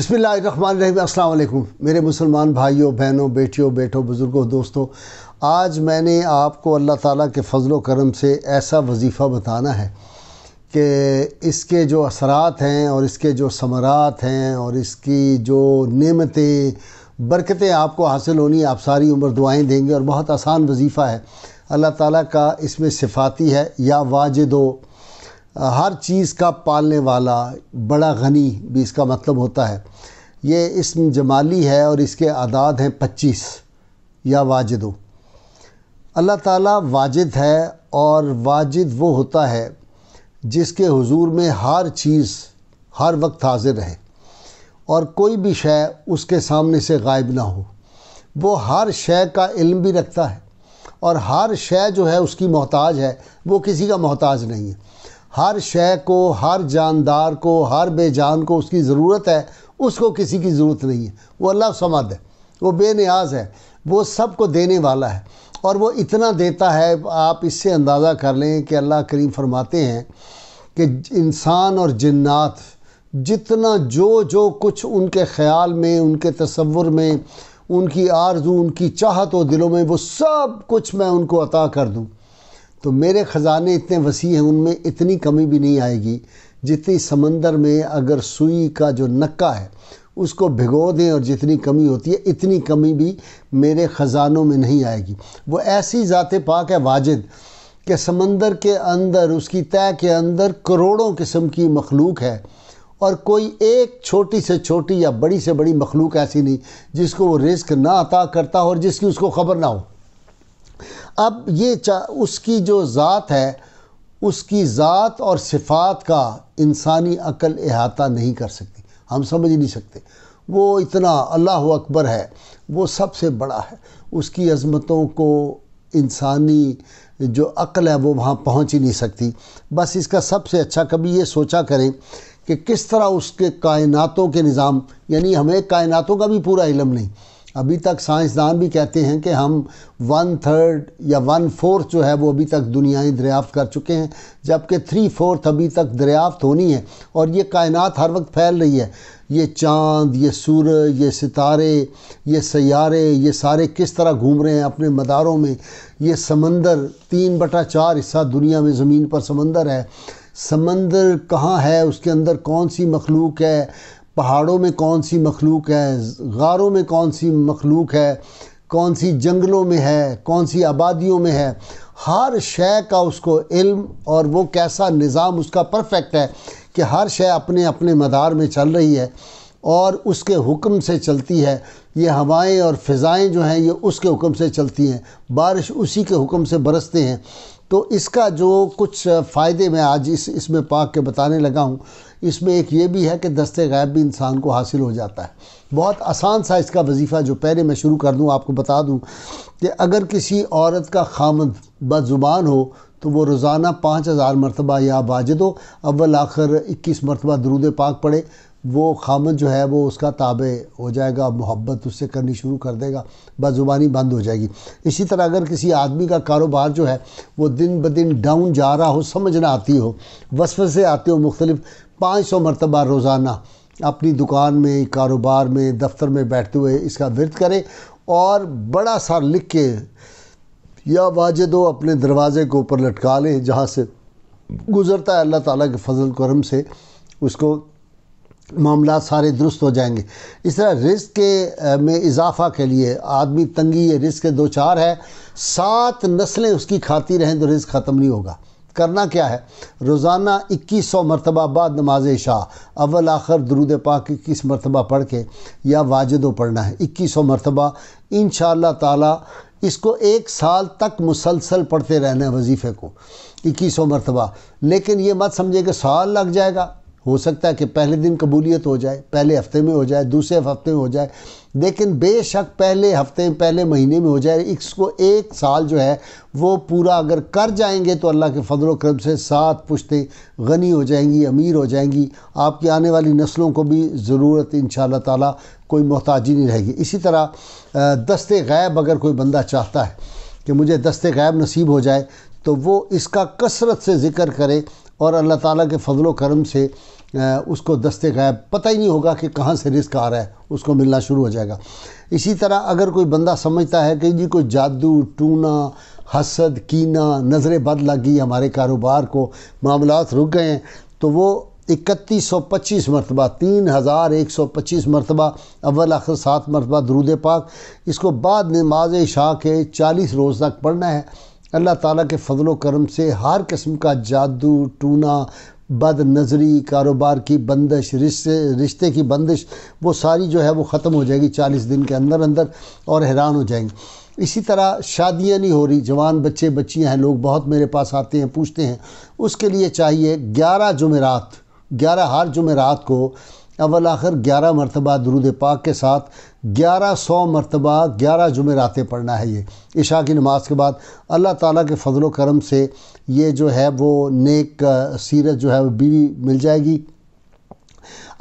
अस्सलाम वालेकुम मेरे मुसलमान भाइयों बहनों बेटियों बेटों बुज़ुर्गों दोस्तों आज मैंने आपको अल्लाह ताला के फजल करम से ऐसा वजीफ़ा बताना है कि इसके जो असरात हैं और इसके जो समरात हैं और इसकी जो नेमतें बरकतें आपको हासिल होनी आप सारी उम्र दुआएँ देंगे और बहुत आसान वजीफ़ा है अल्लाह ताली का इसमें सिफाती है या वाजदो हर चीज़ का पालने वाला बड़ा गनी भी इसका मतलब होता है ये इसम जमाली है और इसके आदाद हैं पच्चीस या वाजिदो अल्लाह ताला वाजिद है और वाजिद वो होता है जिसके हुजूर में हर चीज़ हर वक्त हाजिर रहे और कोई भी शय उसके सामने से गायब ना हो वो हर शय का इल्म भी रखता है और हर शय जो है उसकी मोहताज है वो किसी का मोहताज नहीं है हर शय को हर जानदार को हर बेजान को उसकी ज़रूरत है उसको किसी की ज़रूरत नहीं है वो अल्लाह समद है वो बेनियाज है वो सब को देने वाला है और वो इतना देता है आप इससे अंदाज़ा कर लें कि अल्लाह करीम फरमाते हैं कि इंसान और जन्नात जितना जो जो कुछ उनके ख्याल में उनके तस्वुर में उनकी आरजू उनकी चाहत हो दिलों में वो सब कुछ मैं उनको अता कर दूँ तो मेरे ख़ज़ाने इतने वसी हैं उनमें इतनी कमी भी नहीं आएगी जितनी समंदर में अगर सुई का जो नक्का है उसको भिगो दें और जितनी कमी होती है इतनी कमी भी मेरे ख़ज़ानों में नहीं आएगी वो ऐसी ज़ात पाक है वाजिद कि समंदर के अंदर उसकी तय के अंदर करोड़ों किस्म की मखलूक है और कोई एक छोटी से छोटी या बड़ी से बड़ी मखलूक ऐसी नहीं जिसको वो रिस्क ना अता करता हो और जिसकी उसको ख़बर ना हो अब ये उसकी जो ज़ात है उसकी ज़ात और सिफात का इंसानी अकल अहाता नहीं कर सकती हम समझ नहीं सकते वो इतना अल्लाह अकबर है वो सबसे बड़ा है उसकी अज़मतों को इंसानी जो अकल है वो वहाँ पहुँच ही नहीं सकती बस इसका सबसे अच्छा कभी ये सोचा करें कि किस तरह उसके कायनातों के निज़ाम यानी हमें कायनातों का भी पूरा इलम नहीं अभी तक साइंसदान भी कहते हैं कि हम वन थर्ड या वन फोर्थ जो है वो अभी तक दुनियाएं दरियाफ्त कर चुके हैं जबकि थ्री फोर्थ अभी तक दरियाफ्त होनी है और ये कायनात हर वक्त फैल रही है ये चांद ये सूरज ये सितारे ये सैारे ये सारे किस तरह घूम रहे हैं अपने मदारों में ये समंदर तीन बटा चार हिस्सा दुनिया में ज़मीन पर समंदर है समंदर कहाँ है उसके अंदर कौन सी मखलूक है पहाड़ों में कौन सी मखलूक है गारों में कौन सी मखलूक है कौन सी जंगलों में है कौन सी आबादियों में है हर शय का उसको इल्म और वो कैसा निज़ाम उसका परफेक्ट है कि हर शय अपने अपने मदार में चल रही है और उसके हुक्म से चलती है ये हवाएं और फ़िज़ाएँ जो हैं ये उसके हुक्म से चलती हैं बारिश उसी के हुक्म से बरसते हैं तो इसका जो कुछ फ़ायदे मैं आज इस इसमें पाक के बताने लगा हूँ इसमें एक ये भी है कि दस्ते गायब भी इंसान को हासिल हो जाता है बहुत आसान सा इसका वजीफ़ा जो पहले मैं शुरू कर दूँ आपको बता दूँ कि अगर किसी औरत का खामद बदज़ुबान हो तो वो रोज़ाना पाँच हज़ार मरतबा या हो अव्वल आखिर इक्कीस मरतबा दरूद पाक पड़े वो खामन जो है वो उसका ताबे हो जाएगा मोहब्बत उससे करनी शुरू कर देगा ज़ुबानी बंद हो जाएगी इसी तरह अगर किसी आदमी का कारोबार जो है वो दिन ब दिन डाउन जा रहा हो समझ ना आती हो वसफ से आते हो मुख्तलिफ पाँच सौ मरतबा रोज़ाना अपनी दुकान में कारोबार में दफ्तर में बैठते हुए इसका विरत करें और बड़ा सा लिख के या वाजद हो अपने दरवाज़े के ऊपर लटका लें जहाँ से गुज़रता है अल्लाह ताला के फजल करम से उसको मामला सारे दुरुस्त हो जाएंगे इस तरह रिस्क के में इजाफा के लिए आदमी तंगी है रिस्क के दो चार है सात नस्लें उसकी खाती रहें तो रिस्क ख़त्म नहीं होगा करना क्या है रोज़ाना इक्कीस सौ मरतबा बाद नमाज शाह अव्वल आखिर दरूद पाक इक्कीस मरतबा पढ़ के या वाजदो पढ़ना है इक्कीस सौ मरतबा इन ताला इसको एक साल तक मुसलसल पढ़ते रहना है वजीफ़े को इक्कीस सौ मरतबा लेकिन ये मत समझे कि साल लग जाएगा हो सकता है कि पहले दिन कबूलियत हो जाए पहले हफ्ते में हो जाए दूसरे हफ्ते में हो जाए लेकिन बेशक पहले हफ्ते पहले महीने में हो जाए इसको एक साल जो है वो पूरा अगर कर जाएंगे तो अल्लाह के फजल करम से सात पुश्तें गनी हो जाएंगी अमीर हो जाएंगी आपकी आने वाली नस्लों को भी ज़रूरत इन शाह कोई मोहताजी नहीं रहेगी इसी तरह दस्ते गैब अगर कोई बंदा चाहता है कि मुझे दस्ते गैब नसीब हो जाए तो वो इसका कसरत से ज़िक्र करे और अल्लाह ताला के फजल करम से उसको दस्ते गायब पता ही नहीं होगा कि कहाँ से रिस्क आ रहा है उसको मिलना शुरू हो जाएगा इसी तरह अगर कोई बंदा समझता है कि जी कोई जादू टूना हसद कीना नज़र बद लगी हमारे कारोबार को मामला रुक गए हैं तो वो इकतीस सौ पच्चीस मरतबा तीन हज़ार एक सौ पच्चीस मरतबा अव्वल आखिर सात मरतबा दरूद पाक इसको बाद नमाज शाह के चालीस रोज़ तक पढ़ना है अल्लाह ताला के फजल करम से हर किस्म का जादू टूना बद नज़री कारोबार की बंदिश रिश्ते रिश्ते की बंदिश वो सारी जो है वो ख़त्म हो जाएगी चालीस दिन के अंदर अंदर और हैरान हो जाएंगे इसी तरह शादियां नहीं हो रही जवान बच्चे बच्चियां हैं लोग बहुत मेरे पास आते हैं पूछते हैं उसके लिए चाहिए ग्यारह जुमेरात ग्यारह हर जुमेरात को अवल आखिर ग्यारह मरतबा दरूद पाक के साथ ग्यारह सौ मरतबा ग्यारह जुमेरातें पढ़ना है ये इशा की नमाज के बाद अल्लाह ताला के फजल करम से ये जो है वो नेक सीरत जो है वो बीवी मिल जाएगी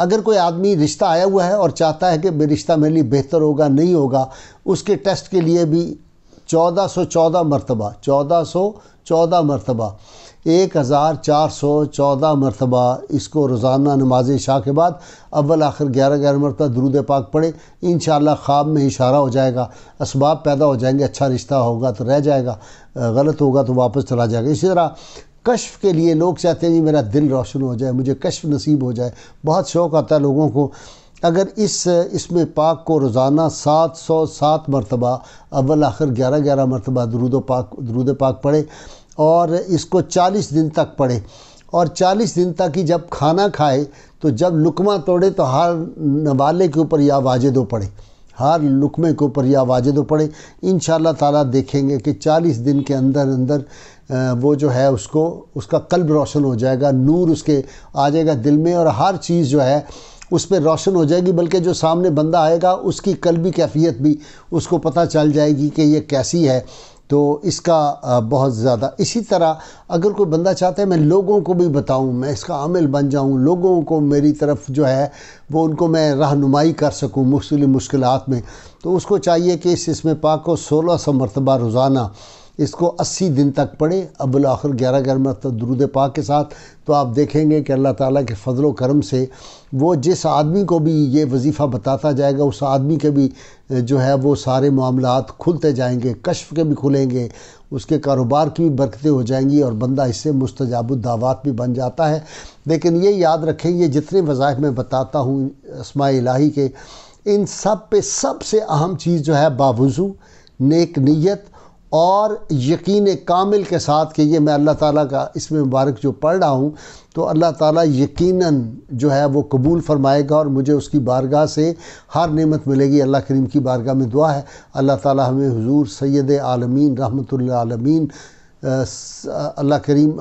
अगर कोई आदमी रिश्ता आया हुआ है और चाहता है कि रिश्ता मेरे लिए बेहतर होगा नहीं होगा उसके टेस्ट के लिए भी चौदह सौ चौदह मरतबा चौदह सौ चौदह मरतबा एक हज़ार चार सौ चौदह मरतबा इसको रोज़ाना नमाज शाह के बाद अव्वल आखिर ग्यारह ग्यारह मरतबा दरूद पाक पढ़े इन ख्वाब में इशारा हो जाएगा इसबाब पैदा हो जाएंगे अच्छा रिश्ता होगा तो रह जाएगा गलत होगा तो वापस चला जाएगा इसी तरह कश्फ के लिए लोग चाहते हैं जी मेरा दिल रोशन हो जाए मुझे कश्फ नसीब हो जाए बहुत शौक़ आता है लोगों को अगर इस इसमें पाक को रोज़ाना सात सौ सात मरतबा अव्वल आखिर ग्यारह ग्यारह मरतबा दरूद पाक दरूद पाक पढ़े और इसको 40 दिन तक पढ़े और 40 दिन तक ही जब खाना खाए तो जब लुकमा तोड़े तो हर नवाले के ऊपर या दो पड़े हर लुकमे के ऊपर या दो पड़े इन ताला देखेंगे कि 40 दिन के अंदर अंदर वो जो है उसको उसका कल्ब रोशन हो जाएगा नूर उसके आ जाएगा दिल में और हर चीज़ जो है उस पर रोशन हो जाएगी बल्कि जो सामने बंदा आएगा उसकी कल्बी कैफियत भी उसको पता चल जाएगी कि ये कैसी है तो इसका बहुत ज़्यादा इसी तरह अगर कोई बंदा चाहता है मैं लोगों को भी बताऊं मैं इसका आमिल बन जाऊं लोगों को मेरी तरफ जो है वो उनको मैं रहनुमाई कर सकूं मुख्तलि मुश्किल में तो उसको चाहिए कि इस इसमें पाक को सोलह सौ मरतबा रोज़ाना इसको 80 दिन तक पढ़े अबुल आखिर ग्यारह ग्यारह मरतब दरूद पाक के साथ तो आप देखेंगे कि अल्लाह ताला के फ़जल करम से वो जिस आदमी को भी ये वजीफ़ा बताता जाएगा उस आदमी के भी जो है वो सारे मामला खुलते जाएंगे कशफ के भी खुलेंगे उसके कारोबार की भी बरकतें हो जाएंगी और बंदा इससे मुस्तजाब दावात भी बन जाता है लेकिन ये याद रखें ये जितने वज़ाइफ मैं बताता हूँ इसमा इलाही के इन सब पे सबसे अहम चीज़ जो है बावजू नेक नीयत और यकीन कामिल के साथ कि ये मैं अल्लाह ताला का इसमें मुबारक जो पढ़ रहा हूँ तो अल्लाह ताला यकीनन जो है वो कबूल फरमाएगा और मुझे उसकी बारगाह से हर नेमत मिलेगी अल्लाह करीम की बारगाह में दुआ है अल्लाह ताला हमें हुजूर सैद आलमीन रहमत आलमीन अल्लाह करीम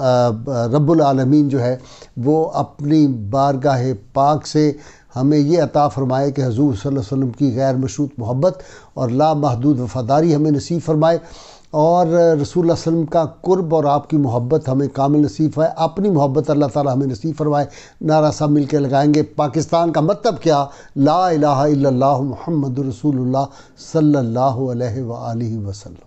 रब्बुल आलमीन जो है वो अपनी बारगाह पाक से हमें ये अता फ़रमाए कि हजूर सल्लल्लाहु अलैहि वसल्लम की गैर मशरूत मोहब्बत और लामहदूद वफ़ादारी हमें नसीब फरमाए और रसूल वसम का कुर्ब और आपकी मोहब्बत हमें कामिल नसीब है अपनी मोहब्बत अल्लाह ताला हमें नसीब फरमाए नारा सा मिल के लगाएँगे पाकिस्तान का मतलब क्या ला महम्मद रसूल मोहम्मद रसूलुल्लाह सल्लल्लाहु